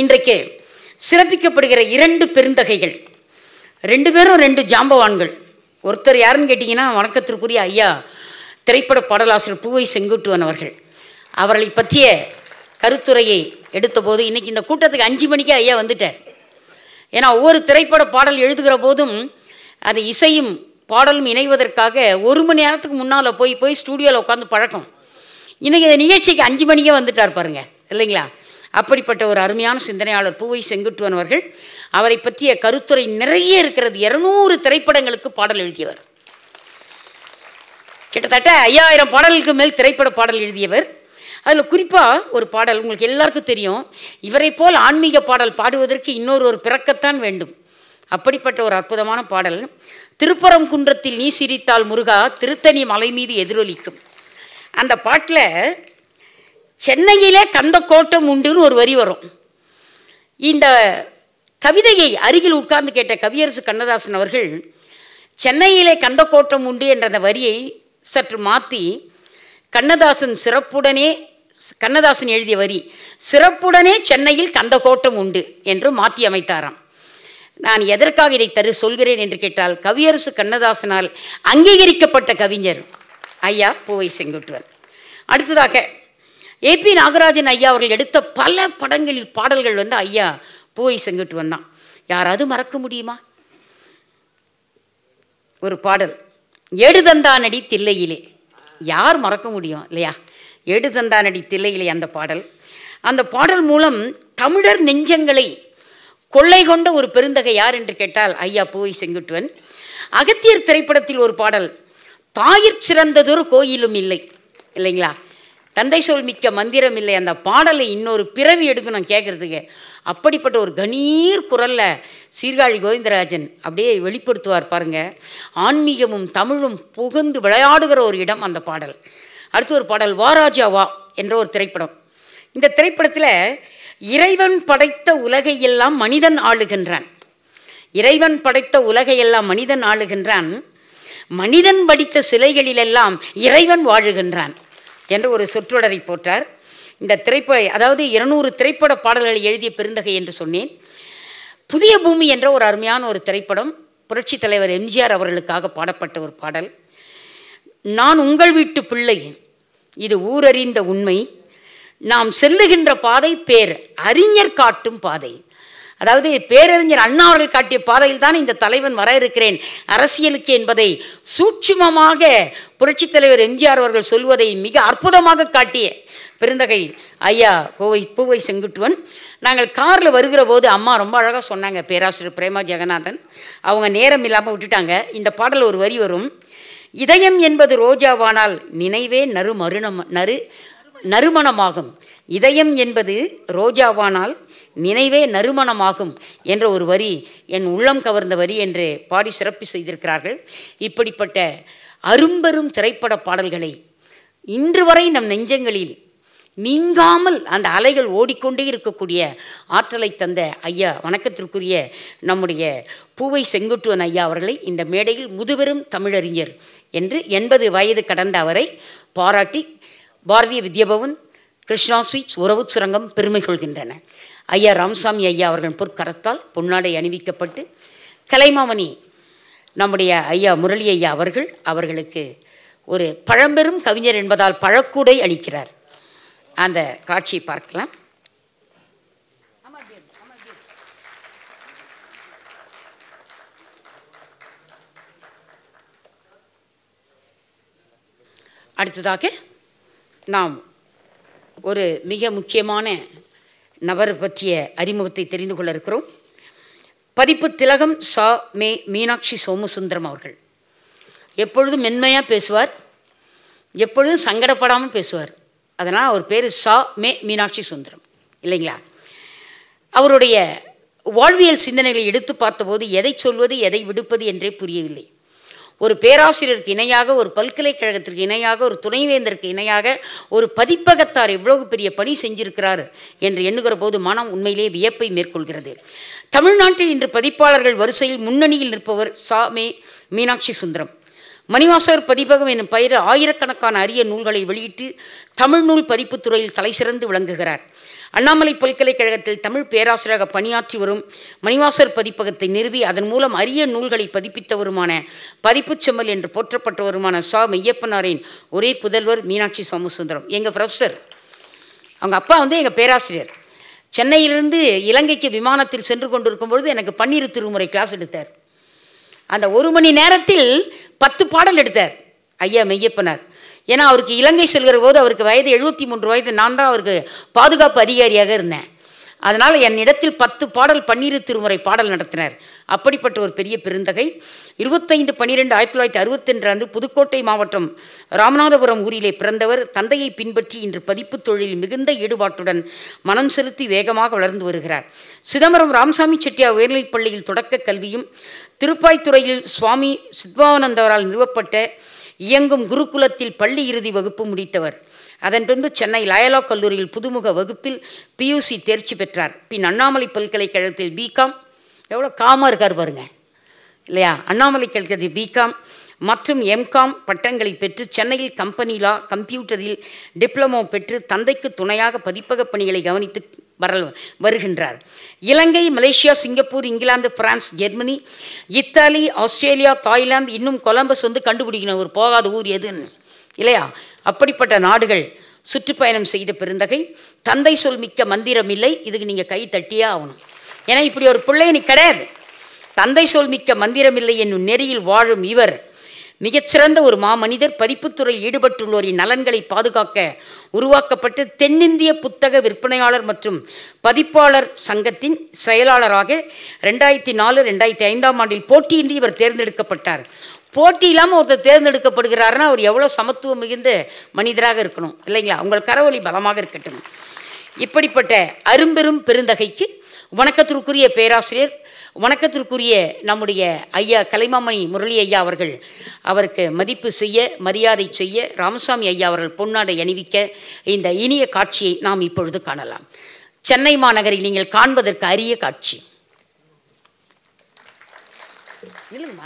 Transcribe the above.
இன்றைக்கு சிறப்பிக்கப்படுகிற இரண்டு பெருந்தகைகள் ரெண்டு பேரும் ரெண்டு ஜாம்பவான்கள் ஒருத்தர் யாருன்னு கேட்டிங்கன்னா வணக்கத்திற்குரிய ஐயா திரைப்பட பாடலாசிரியர் பூவை செங்குட்டுவன் அவர்கள் அவர்களை பற்றிய கருத்துரையை எடுத்தபோது இன்றைக்கி இந்த கூட்டத்துக்கு அஞ்சு மணிக்கே ஐயா வந்துட்டார் ஏன்னா ஒவ்வொரு திரைப்பட பாடல் எழுதுகிற போதும் அது இசையும் பாடலும் இணைவதற்காக ஒரு மணி நேரத்துக்கு முன்னால் போய் போய் ஸ்டூடியோவில் உட்காந்து பழக்கம் இன்றைக்கி இந்த நிகழ்ச்சிக்கு அஞ்சு மணிக்கே வந்துட்டார் பாருங்கள் இல்லைங்களா அப்படிப்பட்ட ஒரு அருமையான சிந்தனையாளர் பூவை செங்குட்டுவன் அவர்கள் அவரை பற்றிய கருத்துரை நிறைய இருக்கிறது இரநூறு திரைப்படங்களுக்கு பாடல் எழுதியவர் கிட்டத்தட்ட ஐயாயிரம் பாடலுக்கு மேல் திரைப்பட பாடல் எழுதியவர் அதில் குறிப்பாக ஒரு பாடல் உங்களுக்கு எல்லாருக்கும் தெரியும் இவரை போல் ஆன்மீக பாடல் பாடுவதற்கு இன்னொரு ஒரு பிறக்கத்தான் வேண்டும் அப்படிப்பட்ட ஒரு அற்புதமான பாடல் திருப்பரம் குன்றத்தில் நீ சிரித்தால் முருகா திருத்தணி மலை மீது எதிரொலிக்கும் அந்த பாட்டில் சென்னையிலே கந்த கோட்டம் உண்டுன்னு ஒரு வரி வரும் இந்த கவிதையை அருகில் உட்கார்ந்து கேட்ட கவியரசு கண்ணதாசன் அவர்கள் சென்னையிலே கந்த கோட்டம் உண்டு என்ற அந்த வரியை சற்று மாற்றி கண்ணதாசன் சிறப்புடனே கண்ணதாசன் எழுதிய வரி சிறப்புடனே சென்னையில் கந்த கோட்டம் உண்டு என்று மாற்றி அமைத்தாராம் நான் எதற்காக இதை தரு சொல்கிறேன் என்று கேட்டால் கவியரசு கண்ணதாசனால் அங்கீகரிக்கப்பட்ட கவிஞர் ஐயா பூவை செங்குட்டுவன் அடுத்ததாக ஏ பி நாகராஜன் ஐயா அவர்கள் எடுத்த பல படங்களில் பாடல்கள் வந்து ஐயா போய் செஞ்சுட்டு வந்தான் யாராவது மறக்க முடியுமா ஒரு பாடல் நடி தில்லையிலே யார் மறக்க முடியும் இல்லையா நடி தில்லையிலே அந்த பாடல் அந்த பாடல் மூலம் தமிழர் நெஞ்சங்களை கொள்ளை கொண்ட ஒரு பெருந்தகை யார் என்று கேட்டால் ஐயா போய் செங்குட்டுவன் அகத்தியர் திரைப்படத்தில் ஒரு பாடல் தாயிற் சிறந்ததொரு கோயிலும் இல்லை இல்லைங்களா தந்தை சொல் மிக்க மந்திரம் இல்லை அந்த பாடலை இன்னொரு பிறவி எடுக்கணும் கேட்குறதுக்கு அப்படிப்பட்ட ஒரு கணீர் குரலில் சீர்காழி கோவிந்தராஜன் அப்படியே வெளிப்படுத்துவார் பாருங்க ஆன்மீகமும் தமிழும் புகுந்து விளையாடுகிற ஒரு இடம் அந்த பாடல் அடுத்து ஒரு பாடல் வாராஜா வா என்ற ஒரு திரைப்படம் இந்த திரைப்படத்தில் இறைவன் படைத்த உலகை எல்லாம் மனிதன் ஆளுகின்றான் இறைவன் படைத்த உலகை எல்லாம் மனிதன் ஆளுகின்றான் மனிதன் படித்த சிலைகளிலெல்லாம் இறைவன் வாழுகின்றான் என்று ஒரு சொற்றொடரை போற்றார் இந்த திரைப்பட அதாவது இருநூறு திரைப்பட பாடல்களை எழுதிய பெருந்தகை என்று சொன்னேன் புதிய பூமி என்ற ஒரு அருமையான ஒரு திரைப்படம் புரட்சித் தலைவர் எம்ஜிஆர் அவர்களுக்காக பாடப்பட்ட ஒரு பாடல் நான் உங்கள் வீட்டு பிள்ளை இது ஊரறிந்த உண்மை நாம் செல்லுகின்ற பாதை பேர் அறிஞர் காட்டும் பாதை அதாவது பேரறிஞர் அண்ணா அவர்கள் காட்டிய பாதையில் தான் இந்த தலைவன் வர இருக்கிறேன் அரசியலுக்கு என்பதை சூட்சுமமாக புரட்சி தலைவர் எம்ஜிஆர் அவர்கள் சொல்வதை மிக அற்புதமாக காட்டிய பெருந்தகை ஐயா கோவை பூவை செங்குட்டுவன் நாங்கள் காரில் வருகிற போது அம்மா ரொம்ப அழகாக சொன்னாங்க பேராசிரியர் பிரேமா ஜெகநாதன் அவங்க நேரம் இல்லாமல் விட்டுட்டாங்க இந்த பாடல் ஒரு வரி வரும் இதயம் என்பது ரோஜாவானால் நினைவே நறு மருணம் நறு நறுமணமாகும் இதயம் என்பது ரோஜாவானால் நினைவே நறுமணமாகும் என்ற ஒரு வரி என் உள்ளம் கவர்ந்த வரி என்று பாடி சிறப்பு செய்திருக்கிறார்கள் இப்படிப்பட்ட அரும்பெரும் திரைப்பட பாடல்களை இன்று வரை நம் நெஞ்சங்களில் நீங்காமல் அந்த அலைகள் ஓடிக்கொண்டே இருக்கக்கூடிய ஆற்றலை தந்த ஐயா வணக்கத்திற்குரிய நம்முடைய பூவை செங்குட்டுவன் ஐயா அவர்களை இந்த மேடையில் முதுபெரும் தமிழறிஞர் என்று எண்பது வயது கடந்த அவரை பாராட்டி பாரதிய வித்யபவன் கிருஷ்ணா ஸ்வீட்ஸ் உறவு சுரங்கம் பெருமை கொள்கின்றன ஐயா ராமசாமி ஐயா அவர்கள் பொற்கரத்தால் பொன்னாடை அணிவிக்கப்பட்டு கலைமாமணி நம்முடைய ஐயா முரளி ஐயா அவர்கள் அவர்களுக்கு ஒரு பழம்பெரும் கவிஞர் என்பதால் பழக்கூடை அளிக்கிறார் அந்த காட்சியை பார்க்கலாம் அடுத்ததாக நாம் ஒரு மிக முக்கியமான நபர் பற்றிய அறிமுகத்தை தெரிந்து கொள்ள இருக்கிறோம் பதிப்பு திலகம் சா மே மீனாட்சி சோமசுந்தரம் அவர்கள் எப்பொழுதும் மென்மையாக பேசுவார் எப்பொழுதும் சங்கடப்படாமல் பேசுவார் அதனால் அவர் பேர் சா மே மீனாட்சி சுந்தரம் இல்லைங்களா அவருடைய வாழ்வியல் சிந்தனைகளை எடுத்து பார்த்தபோது எதை சொல்வது எதை விடுப்பது என்றே புரியவில்லை ஒரு பேராசிரியருக்கு இணையாக ஒரு பல்கலைக்கழகத்திற்கு இணையாக ஒரு துணைவேந்தருக்கு இணையாக ஒரு பதிப்பகத்தார் எவ்வளவு பெரிய பணி செஞ்சிருக்கிறார் என்று எண்ணுகிற போது மனம் உண்மையிலே வியப்பை மேற்கொள்கிறது தமிழ்நாட்டில் இன்று பதிப்பாளர்கள் வரிசையில் முன்னணியில் நிற்பவர் சா மே மீனாட்சி சுந்தரம் மணிவாசகர் பதிப்பகம் என்னும் பெயர் ஆயிரக்கணக்கான அரிய நூல்களை வெளியிட்டு தமிழ் நூல் பதிப்புத்துறையில் தலைசிறந்து விளங்குகிறார் அண்ணாமலை பல்கலைக்கழகத்தில் தமிழ் பேராசிரியராக பணியாற்றி வரும் மணிவாசர் பதிப்பகத்தை நிறுவி அதன் மூலம் அரிய நூல்களை பதிப்பித்தவருமான பதிப்புச்செம்மல் என்று போற்றப்பட்டவருமான சா மெய்யப்பனாரின் ஒரே புதல்வர் மீனாட்சி சோமசுந்தரம் எங்கள் ப்ரொஃபஸர் அவங்க அப்பா வந்து எங்கள் பேராசிரியர் சென்னையிலிருந்து இலங்கைக்கு விமானத்தில் சென்று கொண்டிருக்கும் பொழுது எனக்கு பன்னிரு திருமுறை கிளாஸ் எடுத்தார் அந்த ஒரு மணி நேரத்தில் பத்து பாடல் எடுத்தார் ஐயா மெய்யப்பனார் ஏன்னா அவருக்கு இலங்கை செல்கிற போது அவருக்கு வயது எழுபத்தி மூன்று வயது நான் தான் அவருக்கு பாதுகாப்பு அதிகாரியாக இருந்தேன் அதனால் என்னிடத்தில் பத்து பாடல் பன்னீர் திருமுறை பாடல் நடத்தினார் அப்படிப்பட்ட ஒரு பெரிய பெருந்தகை இருபத்தைந்து பன்னிரெண்டு ஆயிரத்தி தொள்ளாயிரத்தி அறுபத்தென்று அன்று புதுக்கோட்டை மாவட்டம் ராமநாதபுரம் ஊரிலே பிறந்தவர் தந்தையை பின்பற்றி இன்று பதிப்பு தொழில் மிகுந்த ஈடுபாட்டுடன் மனம் செலுத்தி வேகமாக வளர்ந்து வருகிறார் சிதம்பரம் ராமசாமி செட்டியார் உயர்நிலைப் பள்ளியில் தொடக்க கல்வியும் திருப்பாய்த்துறையில் சுவாமி சித்வானந்தவரால் நிறுவப்பட்ட இயங்கும் குருகுலத்தில் பள்ளி இறுதி வகுப்பு முடித்தவர் அதன் பின்பு சென்னை லயலா கல்லூரியில் புதுமுக வகுப்பில் பியூசி தேர்ச்சி பெற்றார் பின் அண்ணாமலை பல்கலைக்கழகத்தில் பிகாம் எவ்வளோ காமாக இருக்கார் பாருங்க இல்லையா அண்ணாமலை கழகத்தில் பிகாம் மற்றும் எம்காம் பட்டங்களை பெற்று சென்னையில் கம்பெனிலா கம்ப்யூட்டரில் டிப்ளமோ பெற்று தந்தைக்கு துணையாக பதிப்பக பணிகளை கவனித்து வரல் வருகின்றார் Ilangai Malaysia Singapore England France Germany Italy Australia Thailand இன்னும் கொலம்பஸ் வந்து கண்டுபிடிக்கணும் ஒரு போகாத ஊர் எதுன்னு இல்லையா அப்படிப்பட்ட நாடுகள் சுற்றுப்பயணம் செய்த பெருந்தகை தந்தை சொல் மிக்க மந்திரம் இல்லை இதுக்கு நீங்கள் கை தட்டியே ஆகணும் ஏன்னா இப்படி ஒரு பிள்ளை நீ கிடையாது தந்தை சொல் மிக்க மந்திரம் இல்லை என்னும் நெறியில் வாழும் இவர் மிகச்சிறந்த ஒரு மாமனிதர் பதிப்புத்துறையில் ஈடுபட்டுள்ளோரின் நலன்களை பாதுகாக்க உருவாக்கப்பட்டு தென்னிந்திய புத்தக விற்பனையாளர் மற்றும் பதிப்பாளர் சங்கத்தின் செயலாளராக ரெண்டாயிரத்தி நாலு ரெண்டாயிரத்தி ஐந்தாம் ஆண்டில் போட்டியின்றி இவர் தேர்ந்தெடுக்கப்பட்டார் போட்டி இல்லாமல் ஒருத்தர் தேர்ந்தெடுக்கப்படுகிறாருன்னா அவர் எவ்வளோ சமத்துவம் மிகுந்த மனிதராக இருக்கணும் இல்லைங்களா உங்கள் கரவொலி பலமாக இருக்கட்டும் இப்படிப்பட்ட அரும்பெரும் பெருந்தகைக்கு வணக்கத்திற்குரிய பேராசிரியர் வணக்கத்திற்குரிய நம்முடைய ஐயா கலைமாமணி முரளி ஐயா அவர்கள் அவருக்கு மதிப்பு செய்ய மரியாதை செய்ய ராமசாமி ஐயா அவர்கள் பொன்னாடை அணிவிக்க இந்த இனிய காட்சியை நாம் இப்பொழுது காணலாம் சென்னை மாநகரில் நீங்கள் காண்பதற்கு அரிய காட்சி இல்லைங்கம்மா